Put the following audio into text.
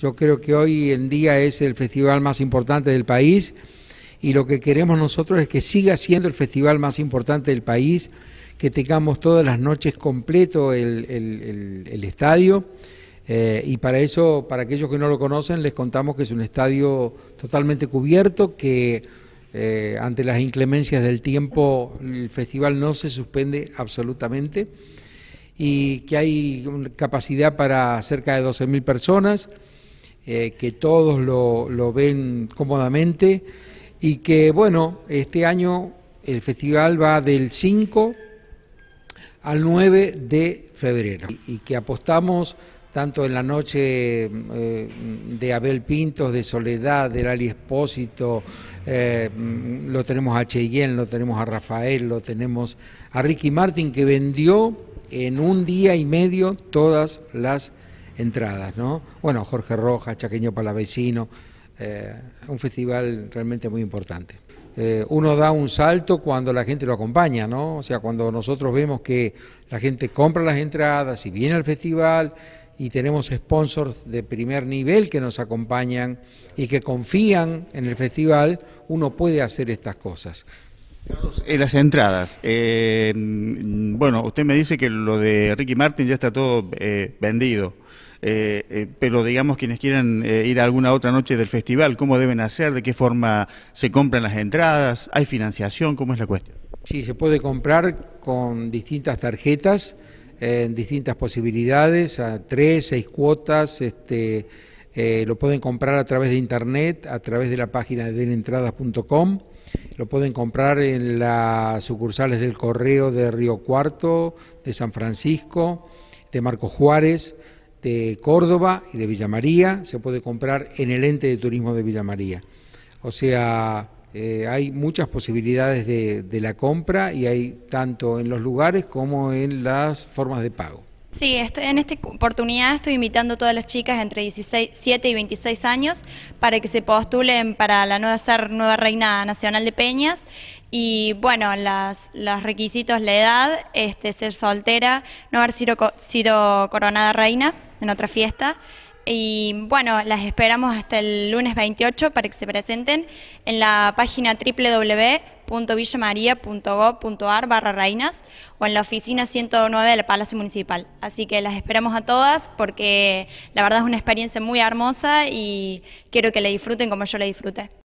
Yo creo que hoy en día es el festival más importante del país y lo que queremos nosotros es que siga siendo el festival más importante del país, que tengamos todas las noches completo el, estadio. Eh, y para eso, para aquellos que no lo conocen, les contamos que es un estadio totalmente cubierto, que eh, ante las inclemencias del tiempo el festival no se suspende absolutamente y que hay capacidad para cerca de 12.000 personas. Eh, que todos lo, ven cómodamente y que, bueno, este año el festival va del 5 al 9 de febrero y, que apostamos tanto en la noche mm, eh, de Abel Pintos, de Soledad, del Ali Espósito, eh, mm, lo tenemos a Cheyenne, lo tenemos a Rafael, lo tenemos a Ricky Martin, que vendió en un día y medio todas las entradas, ¿no? Bueno, Jorge Rojas, Chaqueño Palavecino, eh, un festival realmente muy importante. Eh, uno da un salto cuando la gente lo acompaña, ¿no? O sea, cuando nosotros vemos que la gente compra las entradas y viene al festival y tenemos sponsors de primer nivel que nos acompañan y que confían en el festival, uno puede hacer estas cosas en las entradas. Eh, bueno, usted me dice que lo de Ricky Martin ya está todo eh, vendido. Eh, pero digamos quienes quieran ir a alguna otra noche del festival, ¿cómo deben hacer? ¿De qué forma se compran las entradas? ¿Hay financiación? ¿Cómo es la cuestión? Sí, se puede comprar con distintas tarjetas, en distintas posibilidades, a tres, seis cuotas, este, lo pueden comprar a través de internet, a través de la página de denentradas.com. Lo pueden comprar en las sucursales del Correo de Río Cuarto, de San Francisco, de Marcos Juárez, de Córdoba y de Villa María. Se puede comprar en el ente de turismo de Villa María. O sea, eh, hay muchas posibilidades de la compra y hay tanto en los lugares como en las formas de pago. Sí, en esta oportunidad estoy invitando a todas las chicas entre 16, 7 y 26 años para que se postulen para la nueva ser nueva reina nacional de Peñas y bueno, los requisitos, la edad, este, ser soltera, no haber sido coronada reina en otra fiesta, y bueno, las esperamos hasta el lunes 28 para que se presenten en la página www.villamaria.gov.ar barra reinas o en la oficina 109 del Palacio Municipal. Así que las esperamos a todas porque la verdad es una experiencia muy hermosa y quiero que la disfruten como yo la disfruté.